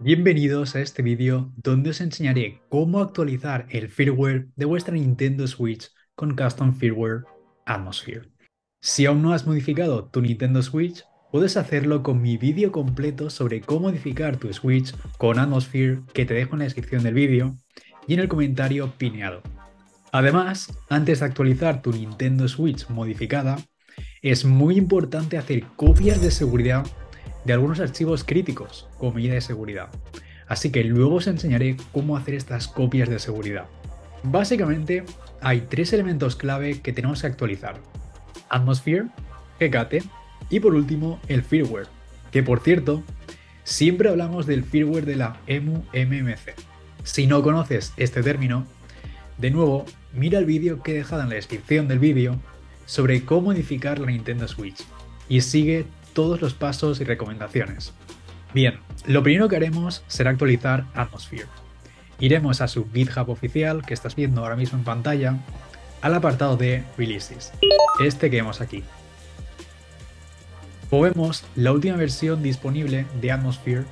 Bienvenidos a este vídeo donde os enseñaré cómo actualizar el firmware de vuestra Nintendo Switch con Custom Firmware Atmosphere. Si aún no has modificado tu Nintendo Switch, puedes hacerlo con mi vídeo completo sobre cómo modificar tu Switch con Atmosphere que te dejo en la descripción del vídeo y en el comentario pineado. Además, antes de actualizar tu Nintendo Switch modificada, es muy importante hacer copias de seguridad de algunos archivos críticos como medida de seguridad. Así que luego os enseñaré cómo hacer estas copias de seguridad. Básicamente, hay tres elementos clave que tenemos que actualizar. Atmosphere, Hecate y por último el firmware, que por cierto, siempre hablamos del firmware de la EMU MMC. Si no conoces este término, de nuevo, mira el vídeo que he dejado en la descripción del vídeo sobre cómo modificar la Nintendo Switch y sigue todos los pasos y recomendaciones. Bien, lo primero que haremos será actualizar Atmosphere. Iremos a su GitHub oficial, que estás viendo ahora mismo en pantalla, al apartado de Releases, este que vemos aquí. Como vemos, la última versión disponible de Atmosphere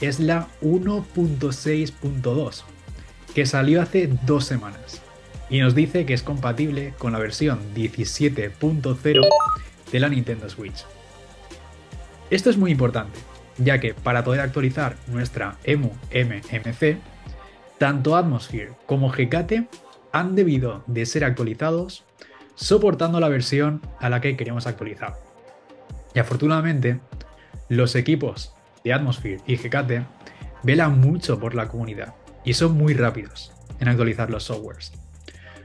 es la 1.6.2, que salió hace dos semanas y nos dice que es compatible con la versión 17.0 de la Nintendo Switch. Esto es muy importante, ya que para poder actualizar nuestra EMU MMC, tanto Atmosphere como GKT han debido de ser actualizados soportando la versión a la que queremos actualizar. Y afortunadamente, los equipos de Atmosphere y GKT velan mucho por la comunidad y son muy rápidos en actualizar los softwares.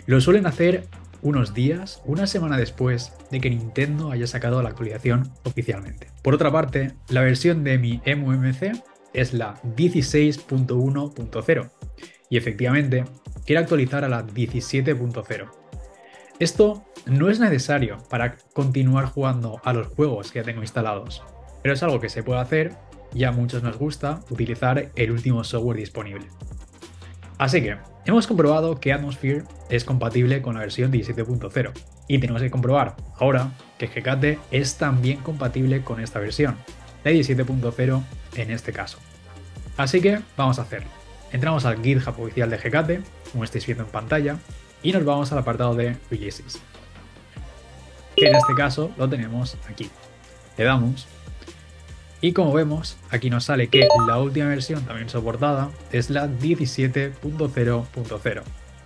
Lo suelen hacer unos días, una semana después de que Nintendo haya sacado la actualización oficialmente. Por otra parte, la versión de mi MMC es la 16.1.0 y efectivamente quiero actualizar a la 17.0. Esto no es necesario para continuar jugando a los juegos que ya tengo instalados, pero es algo que se puede hacer y a muchos nos gusta utilizar el último software disponible. Así que, hemos comprobado que Atmosphere es compatible con la versión 17.0 y tenemos que comprobar ahora que GKT es también compatible con esta versión, la 17.0 en este caso. Así que vamos a hacerlo. Entramos al GitHub oficial de GKT como estáis viendo en pantalla, y nos vamos al apartado de Releases, que en este caso lo tenemos aquí. Le damos y como vemos, aquí nos sale que la última versión también soportada es la 17.0.0.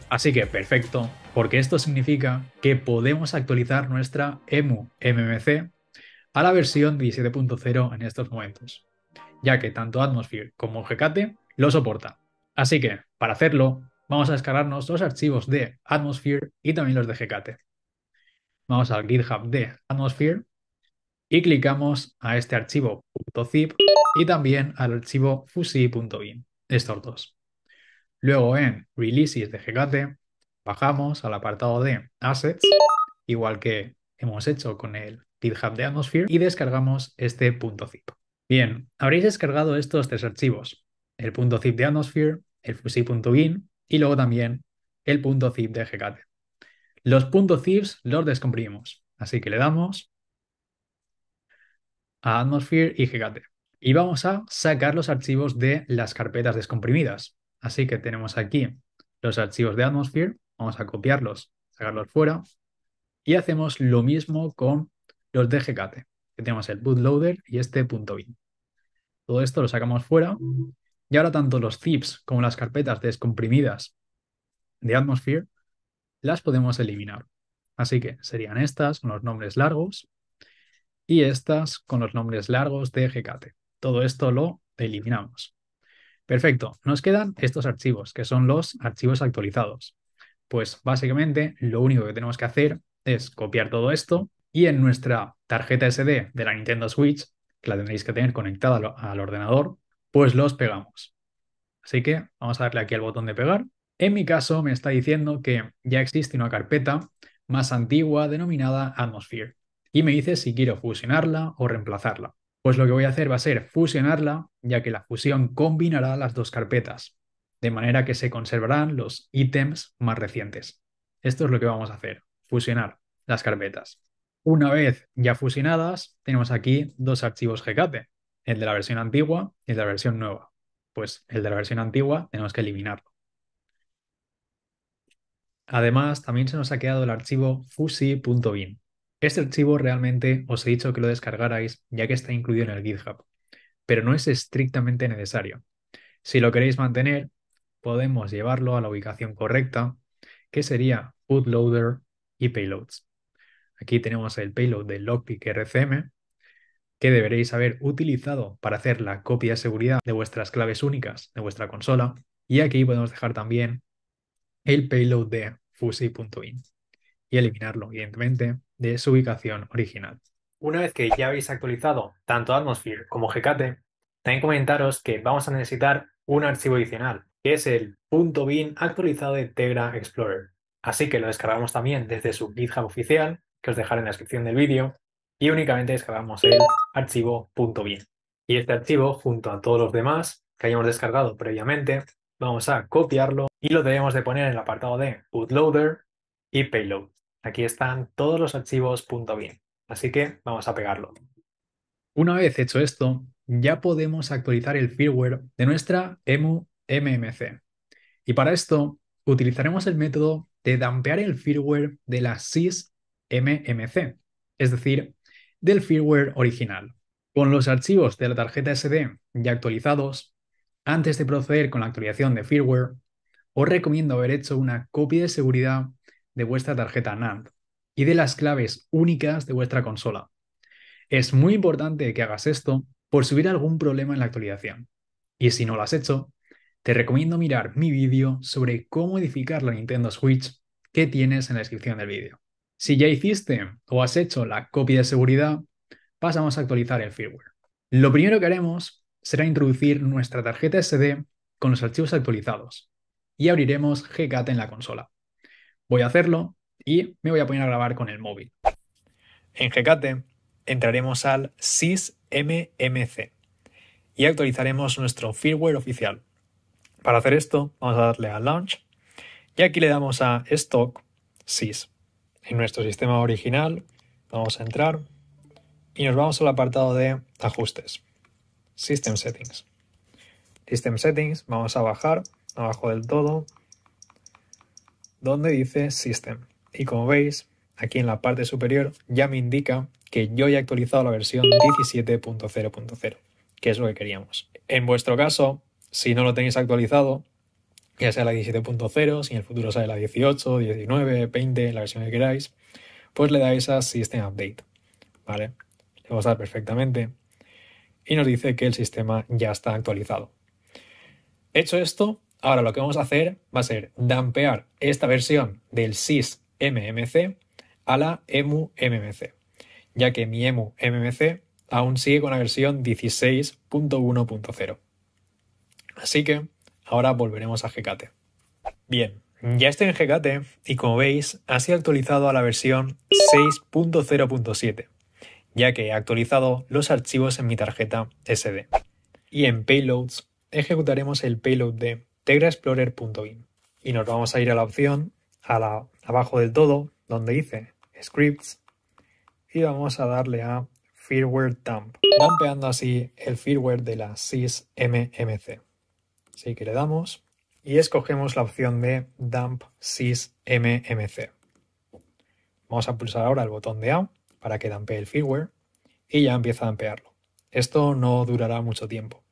Así que perfecto, porque esto significa que podemos actualizar nuestra EMU MMC a la versión 17.0 en estos momentos, ya que tanto Atmosphere como GKT lo soporta. Así que, para hacerlo, vamos a descargarnos los archivos de Atmosphere y también los de GKT. Vamos al GitHub de Atmosphere y clicamos a este archivo .zip y también al archivo fusi.bin, estos dos. Luego en Releases de GKT bajamos al apartado de Assets, igual que hemos hecho con el GitHub de Atmosphere, y descargamos este .zip. Bien, habréis descargado estos tres archivos, el .zip de Atmosphere, el fusi.bin y luego también el .zip de GKT. Los .zips los descomprimimos, así que le damos a Atmosphere y GKT. Y vamos a sacar los archivos de las carpetas descomprimidas. Así que tenemos aquí los archivos de Atmosphere, vamos a copiarlos, sacarlos fuera y hacemos lo mismo con los de GKT, que tenemos el bootloader y este punto .bin. Todo esto lo sacamos fuera y ahora tanto los zips como las carpetas descomprimidas de Atmosphere las podemos eliminar. Así que serían estas con los nombres largos y estas con los nombres largos de GKT. Todo esto lo eliminamos. Perfecto, nos quedan estos archivos, que son los archivos actualizados. Pues básicamente lo único que tenemos que hacer es copiar todo esto y en nuestra tarjeta SD de la Nintendo Switch, que la tendréis que tener conectada al ordenador, pues los pegamos. Así que vamos a darle aquí al botón de pegar. En mi caso me está diciendo que ya existe una carpeta más antigua denominada Atmosphere y me dice si quiero fusionarla o reemplazarla. Pues lo que voy a hacer va a ser fusionarla, ya que la fusión combinará las dos carpetas, de manera que se conservarán los ítems más recientes. Esto es lo que vamos a hacer, fusionar las carpetas. Una vez ya fusionadas, tenemos aquí dos archivos GKT, el de la versión antigua y el de la versión nueva. Pues el de la versión antigua tenemos que eliminarlo. Además, también se nos ha quedado el archivo fusi.bin, este archivo realmente os he dicho que lo descargarais ya que está incluido en el GitHub, pero no es estrictamente necesario. Si lo queréis mantener, podemos llevarlo a la ubicación correcta, que sería bootloader y payloads. Aquí tenemos el payload de Lockpick RCM, que deberéis haber utilizado para hacer la copia de seguridad de vuestras claves únicas de vuestra consola. Y aquí podemos dejar también el payload de fusi.in y eliminarlo, evidentemente, de su ubicación original. Una vez que ya habéis actualizado tanto Atmosphere como GKT. también comentaros que vamos a necesitar un archivo adicional, que es el .bin actualizado de Tegra Explorer. Así que lo descargamos también desde su GitHub oficial, que os dejaré en la descripción del vídeo, y únicamente descargamos el archivo .bin. Y este archivo, junto a todos los demás que hayamos descargado previamente, vamos a copiarlo y lo debemos de poner en el apartado de bootloader y payload. Aquí están todos los archivos .bin, así que vamos a pegarlo. Una vez hecho esto, ya podemos actualizar el firmware de nuestra EMU MMC. Y para esto utilizaremos el método de dampear el firmware de la SIS MMC, es decir, del firmware original. Con los archivos de la tarjeta SD ya actualizados, antes de proceder con la actualización de firmware, os recomiendo haber hecho una copia de seguridad de vuestra tarjeta NAND y de las claves únicas de vuestra consola. Es muy importante que hagas esto por si hubiera algún problema en la actualización. Y si no lo has hecho, te recomiendo mirar mi vídeo sobre cómo edificar la Nintendo Switch que tienes en la descripción del vídeo. Si ya hiciste o has hecho la copia de seguridad, pasamos a actualizar el firmware. Lo primero que haremos será introducir nuestra tarjeta SD con los archivos actualizados y abriremos GCAT en la consola. Voy a hacerlo y me voy a poner a grabar con el móvil. En GKT entraremos al SysMMC y actualizaremos nuestro firmware oficial. Para hacer esto, vamos a darle a Launch y aquí le damos a Stock Sys. En nuestro sistema original vamos a entrar y nos vamos al apartado de Ajustes, System Settings. System Settings, vamos a bajar abajo del todo donde dice System. Y como veis, aquí en la parte superior ya me indica que yo ya he actualizado la versión 17.0.0, que es lo que queríamos. En vuestro caso, si no lo tenéis actualizado, ya sea la 17.0, si en el futuro sale la 18, 19, 20, la versión que queráis, pues le dais a System Update. ¿Vale? Le vamos a dar perfectamente. Y nos dice que el sistema ya está actualizado. Hecho esto, Ahora lo que vamos a hacer va a ser dampear esta versión del sys.mmc a la emu mmc, ya que mi emu mmc aún sigue con la versión 16.1.0. Así que ahora volveremos a GKT. Bien, ya estoy en GKT y como veis ha sido actualizado a la versión 6.0.7, ya que he actualizado los archivos en mi tarjeta SD. Y en payloads ejecutaremos el payload de tegraexplorer.in y nos vamos a ir a la opción a abajo del todo donde dice scripts y vamos a darle a firmware dump, dumpeando así el firmware de la sysmmc. Así que le damos y escogemos la opción de dump sysmmc. Vamos a pulsar ahora el botón de A para que dampee el firmware y ya empieza a ampearlo. Esto no durará mucho tiempo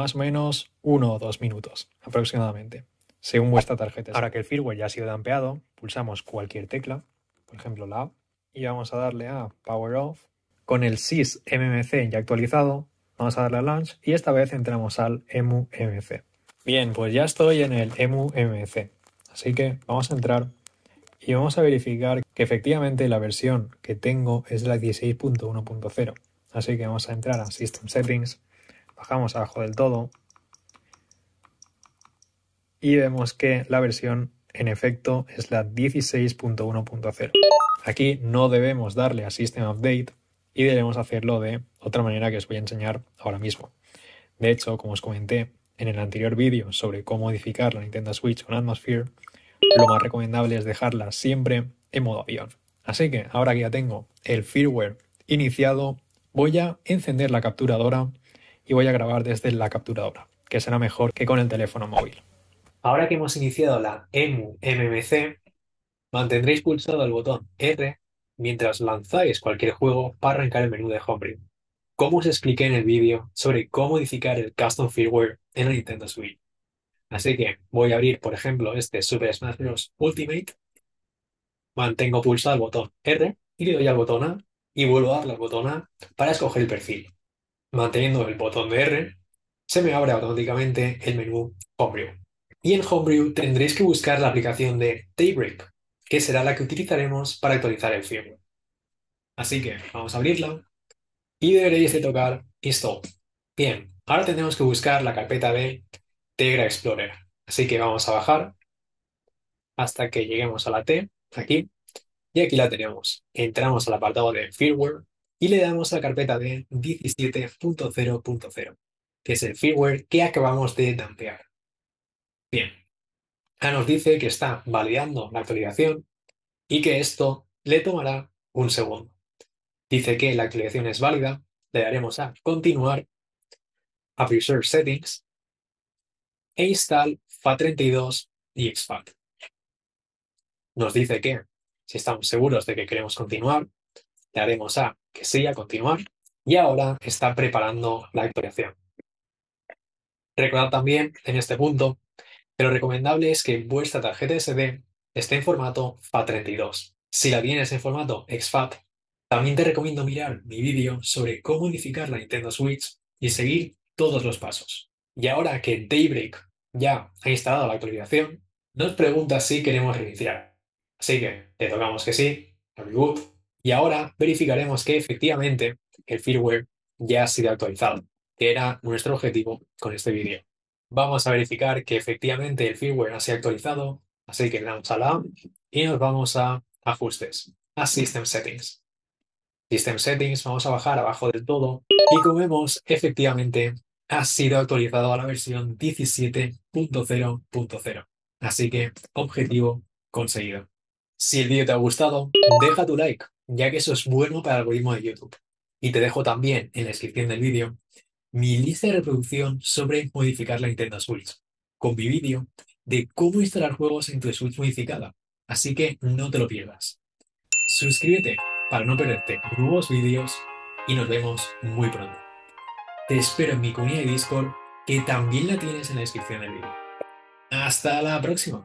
más o menos uno o dos minutos aproximadamente, según vuestra tarjeta. Ahora que el firmware ya ha sido dampeado, pulsamos cualquier tecla, por ejemplo la y vamos a darle a Power Off. Con el SIS MMC ya actualizado, vamos a darle a Launch y esta vez entramos al EMU Bien, pues ya estoy en el EMU MMC, así que vamos a entrar y vamos a verificar que efectivamente la versión que tengo es la 16.1.0. Así que vamos a entrar a System Settings bajamos abajo del todo y vemos que la versión en efecto es la 16.1.0. Aquí no debemos darle a System Update y debemos hacerlo de otra manera que os voy a enseñar ahora mismo. De hecho, como os comenté en el anterior vídeo sobre cómo modificar la Nintendo Switch con Atmosphere, lo más recomendable es dejarla siempre en modo avión. Así que ahora que ya tengo el firmware iniciado, voy a encender la capturadora y voy a grabar desde la capturadora, que será mejor que con el teléfono móvil. Ahora que hemos iniciado la EMU MMC, mantendréis pulsado el botón R mientras lanzáis cualquier juego para arrancar el menú de Homebrew, como os expliqué en el vídeo sobre cómo modificar el custom firmware en el Nintendo Switch. Así que voy a abrir, por ejemplo, este Super Smash Bros. Ultimate, mantengo pulsado el botón R y le doy al botón A y vuelvo a darle al botón A para escoger el perfil manteniendo el botón de R, se me abre automáticamente el menú Homebrew. Y en Homebrew tendréis que buscar la aplicación de Daybreak, que será la que utilizaremos para actualizar el firmware. Así que vamos a abrirla y deberéis de tocar Install. Bien, ahora tenemos que buscar la carpeta de Tegra Explorer. Así que vamos a bajar hasta que lleguemos a la T, aquí, y aquí la tenemos. Entramos al apartado de Firmware y le damos a la carpeta de 17.0.0, que es el firmware que acabamos de dampear. Bien, ya nos dice que está validando la actualización y que esto le tomará un segundo. Dice que la actualización es válida, le daremos a continuar, a Preserve Settings e install FAT32 y XFAT. Nos dice que si estamos seguros de que queremos continuar, le daremos a que sí a continuar y ahora está preparando la actualización. Recordad también en este punto que lo recomendable es que vuestra tarjeta SD esté en formato FAT32. Si la tienes en formato exFAT, también te recomiendo mirar mi vídeo sobre cómo unificar la Nintendo Switch y seguir todos los pasos. Y ahora que Daybreak ya ha instalado la actualización, nos pregunta si queremos reiniciar. Así que le tocamos que sí, reboot, y ahora verificaremos que efectivamente el firmware ya ha sido actualizado, que era nuestro objetivo con este vídeo. Vamos a verificar que efectivamente el firmware ha sido actualizado, así que le damos y nos vamos a ajustes, a System Settings. System Settings, vamos a bajar abajo del todo y como vemos, efectivamente ha sido actualizado a la versión 17.0.0. Así que objetivo conseguido. Si el vídeo te ha gustado, deja tu like, ya que eso es bueno para el algoritmo de YouTube. Y te dejo también en la descripción del vídeo mi lista de reproducción sobre modificar la Nintendo Switch, con mi vídeo de cómo instalar juegos en tu Switch modificada. Así que no te lo pierdas. Suscríbete para no perderte nuevos vídeos y nos vemos muy pronto. Te espero en mi comunidad de Discord, que también la tienes en la descripción del vídeo. Hasta la próxima.